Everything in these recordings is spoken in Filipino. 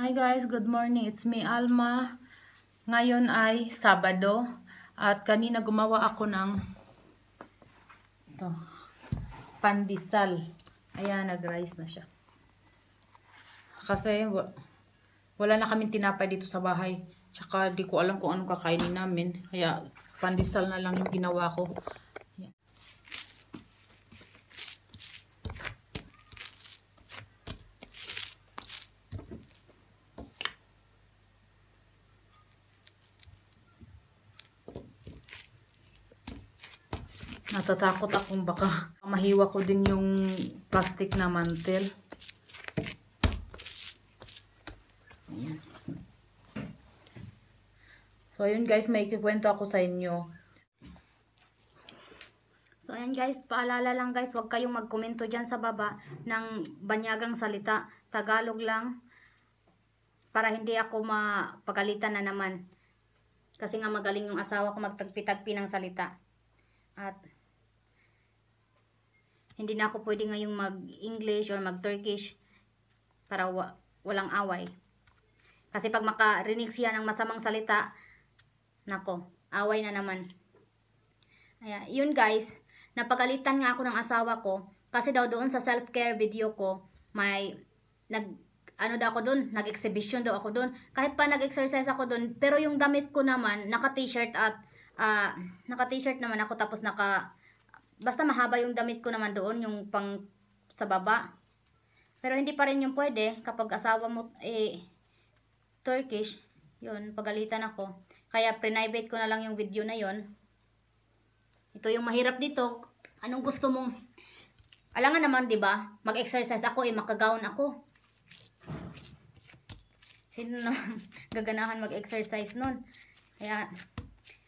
Hi guys, good morning. It's me Alma. Ngayon ay Sabado at kanina gumawa ako ng to pandisal. Ayan, nag-rice na siya. Kasi wala na kaming tinapay dito sa bahay. Tsaka di ko alam kung anong kakainin namin. Kaya pandisal na lang yung ginawa ko. natatakot akong baka mahiwa ko din yung plastic na mantel. So, ayun guys, may ikikwento ako sa inyo. So, ayun guys, paalala lang guys, huwag kayong magkomento dyan sa baba ng banyagang salita. Tagalog lang para hindi ako mapagalitan na naman. Kasi nga magaling yung asawa ko magtagpi-tagpi ng salita. At hindi na ako pwede ngayong mag-English or mag-Turkish para wa walang away. Kasi pag makarinig siya ng masamang salita, nako, away na naman. Ay, yun guys, napagalitan nga ako ng asawa ko kasi daw doon sa self-care video ko, may nag ano daw ako doon, nag-exhibition daw ako doon. Kahit pa nag-exercise ako doon, pero yung damit ko naman, naka-t-shirt at uh, naka-t-shirt naman ako tapos naka Basta mahaba yung damit ko naman doon, yung pang sa baba. Pero hindi pa rin yung pwede kapag asawa mo eh, Turkish. Yun, pagalitan ako. Kaya private ko na lang yung video na yon. Ito yung mahirap dito. Anong gusto mong... Alangan naman, di ba? Mag-exercise ako eh, makagaon ako. Sino naman gaganahan mag-exercise nun? Kaya,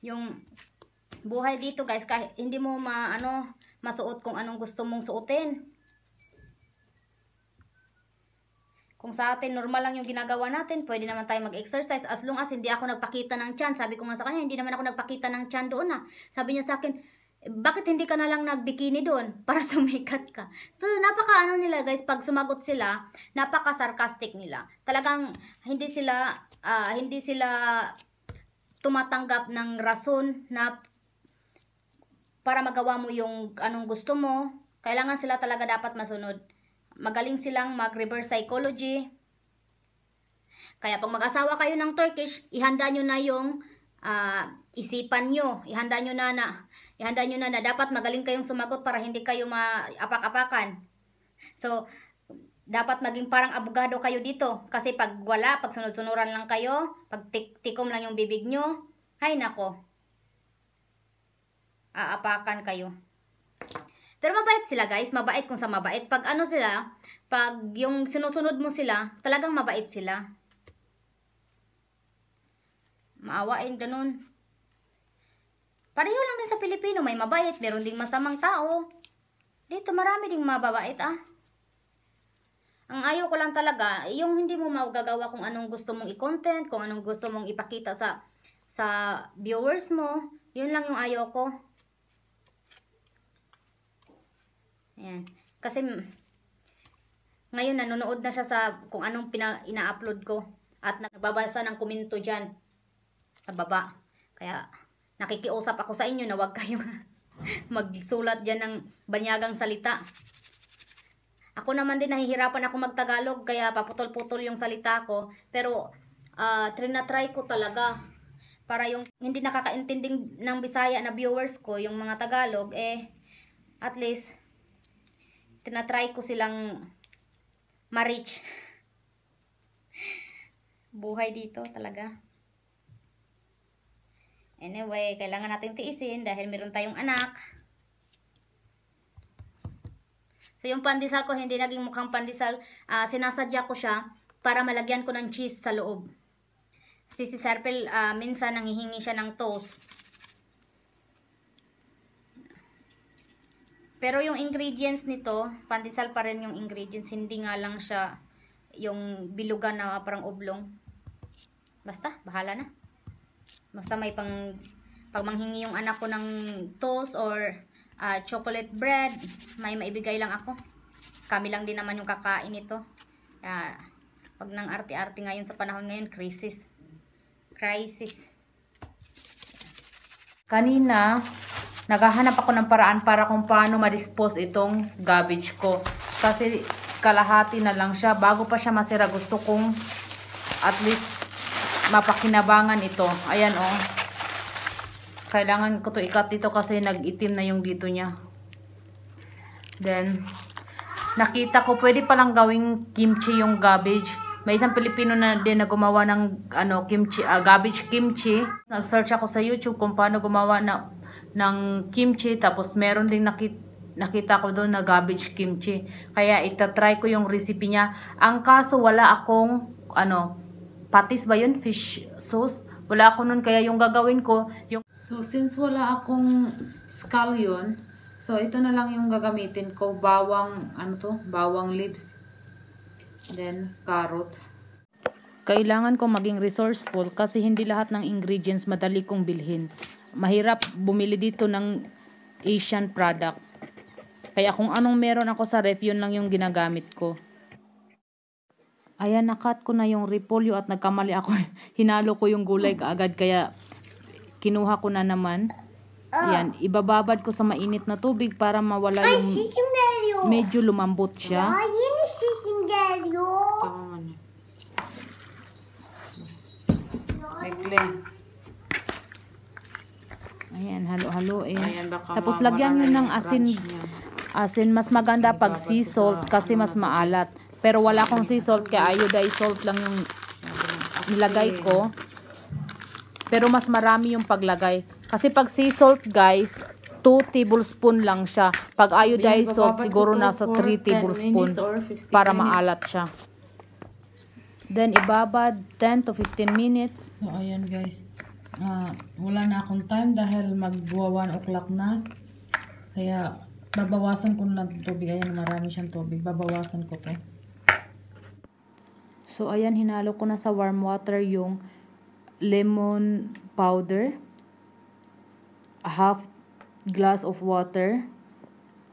yung buhay dito guys kahit hindi mo ma ano masuot kung anong gusto mong suotin kung sa atin normal lang yung ginagawa natin pwede naman tayo mag-exercise as long as hindi ako nagpakita ng chan sabi ko nga sa kanya hindi naman ako nagpakita ng chan doon na ah. sabi niya sa akin bakit hindi ka na lang nagbikini doon para sumikat ka? So, napaka ano nila guys, pag sumagot sila, napaka sarcastic nila. Talagang hindi sila, uh, hindi sila tumatanggap ng rason na para magawa mo yung anong gusto mo. Kailangan sila talaga dapat masunod. Magaling silang mag-reverse psychology. Kaya pag mag-asawa kayo ng Turkish, ihanda nyo na yung uh, isipan nyo. Ihanda nyo na na. Ihanda nyo na na dapat magaling kayong sumagot para hindi kayo maapak-apakan. So, dapat maging parang abogado kayo dito. Kasi pag wala, pag sunod-sunuran lang kayo, pag tik tikom lang yung bibig nyo, ay nako, aapakan kayo. Pero mabait sila guys, mabait kung sa mabait. Pag ano sila, pag yung sinusunod mo sila, talagang mabait sila. Maawain, ganun. Pareho lang din sa Pilipino, may mabait, meron ding masamang tao. Dito marami ding mababait ah. Ang ayaw ko lang talaga, yung hindi mo magagawa kung anong gusto mong i-content, kung anong gusto mong ipakita sa sa viewers mo, yun lang yung ayaw ko. Ayan. Kasi ngayon nanonood na siya sa kung anong pina, ina-upload ko at nagbabasa ng komento dyan sa baba. Kaya nakikiusap ako sa inyo na huwag kayong magsulat dyan ng banyagang salita. Ako naman din nahihirapan ako magtagalog kaya paputol-putol yung salita ko pero uh, ah, trinatry ko talaga para yung hindi nakakaintinding ng Bisaya na viewers ko, yung mga Tagalog, eh, at least, tinatry ko silang ma-reach. Buhay dito talaga. Anyway, kailangan natin tiisin dahil meron tayong anak. So, yung pandesal ko, hindi naging mukhang pandesal. Uh, sinasadya ko siya para malagyan ko ng cheese sa loob. Si si Serpil, uh, ah, minsan nangihingi siya ng toast. Pero yung ingredients nito, pandesal pa rin yung ingredients. Hindi nga lang siya yung bilugan na parang oblong. Basta, bahala na. Basta may pang pagmanghingi yung anak ko ng toast or uh, chocolate bread, may maibigay lang ako. Kami lang din naman yung kakain nito. Uh, ah, pag nang arte-arte ngayon sa panahon ngayon, crisis. Crisis. Kanina, naghahanap ako ng paraan para kung paano ma-dispose itong garbage ko. Kasi kalahati na lang siya. Bago pa siya masira, gusto kong at least mapakinabangan ito. Ayan o. Oh. Kailangan ko to ikat dito kasi nag-itim na yung dito niya. Then, nakita ko pwede palang gawing kimchi yung garbage. May isang Pilipino na din na gumawa ng ano, kimchi, uh, garbage kimchi. Nag-search ako sa YouTube kung paano gumawa na ng kimchi. Tapos meron ding nakita, nakita ko doon na garbage kimchi. Kaya itatry ko yung recipe niya. Ang kaso wala akong ano, patis ba yun? Fish sauce? Wala ako nun. Kaya yung gagawin ko, yung... So since wala akong scallion, so ito na lang yung gagamitin ko. Bawang, ano to? Bawang leaves. Then, carrots. Kailangan ko maging resourceful kasi hindi lahat ng ingredients madali kong bilhin mahirap bumili dito ng Asian product. Kaya kung anong meron ako sa ref, yun lang yung ginagamit ko. Ayan, nakat ko na yung repolyo at nagkamali ako. Hinalo ko yung gulay kaagad kaya kinuha ko na naman. Yan, ibababad ko sa mainit na tubig para mawala yung medyo lumambot siya. Ay, Naglen. Ayan, halo-haloin. Eh. Ayan, Tapos lagyan nyo ng asin. Asin, mas maganda pag sea salt kasi mas maalat. Pero wala akong sea salt kaya iodized salt lang yung nilagay ko. Pero mas marami yung paglagay. Kasi pag sea salt guys, 2 tablespoon lang siya. Pag iodized salt, siguro nasa 3 tablespoon para maalat siya. Then, ibabad 10 to 15 minutes. So, ayan guys uh, wala na akong time dahil magbuwa 1 o'clock na. Kaya babawasan ko na tubig. Ayan, marami siyang tubig. Babawasan ko po. So, ayan, hinalo ko na sa warm water yung lemon powder, half glass of water,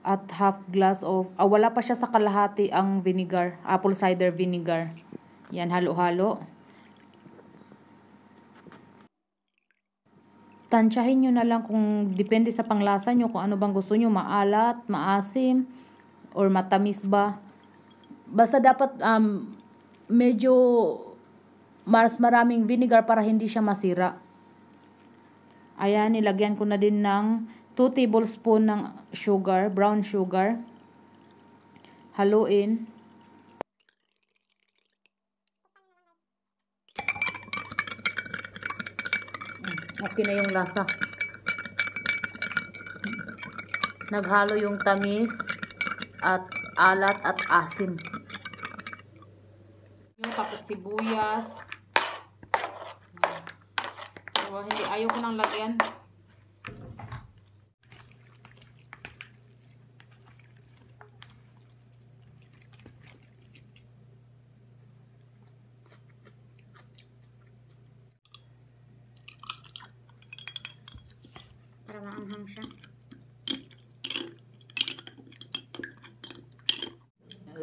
at half glass of, ah, wala pa siya sa kalahati ang vinegar, apple cider vinegar. Yan, halo-halo. tansyahin nyo na lang kung depende sa panglasa nyo kung ano bang gusto nyo, maalat, maasim, or matamis ba. Basta dapat um, medyo mas maraming vinegar para hindi siya masira. Ayan, nilagyan ko na din ng 2 tablespoon ng sugar, brown sugar. Haluin. Okay na yung lasa. Naghalo yung tamis at alat at asim. Yung tapos sibuyas. Diba, hindi ayaw ko nang lagyan. para maanghang siya.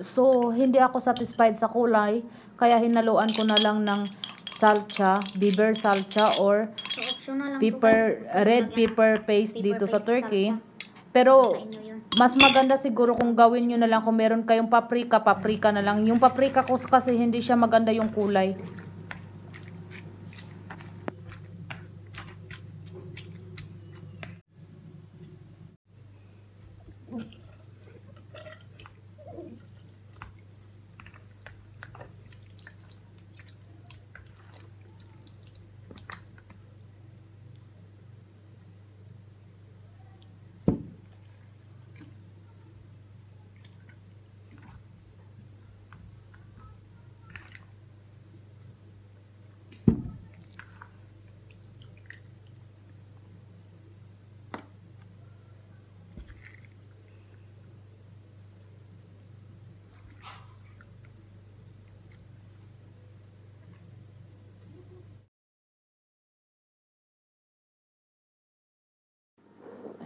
So, hindi ako satisfied sa kulay, kaya hinaluan ko na lang ng salcha, beaver salcha or so, pepper, red pepper paste dito paste sa turkey. Salcha. Pero, mas maganda siguro kung gawin nyo na lang kung meron kayong paprika, paprika na lang. Yung paprika ko kasi hindi siya maganda yung kulay.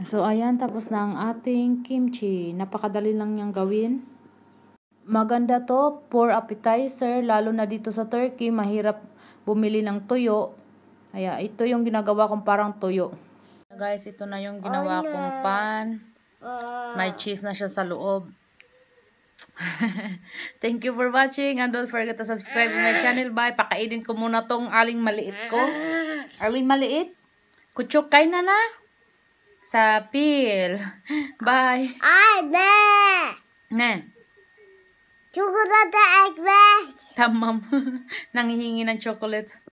So, ayan, tapos na ang ating kimchi. Napakadali lang niyang gawin. Maganda to for appetizer, lalo na dito sa Turkey, mahirap bumili ng tuyo. Kaya, ito yung ginagawa kong parang tuyo. Guys, ito na yung ginawa oh, no. kong pan. Ah. May cheese na siya sa loob. Thank you for watching and don't forget to subscribe to my channel. Bye. Pakainin ko muna tong aling maliit ko. Ah. Aling maliit? Kutsukay na na. Sa pil. Bye. Anne. Ne. Chocolate ekmek. Tamam. Nangihingi ng chocolate.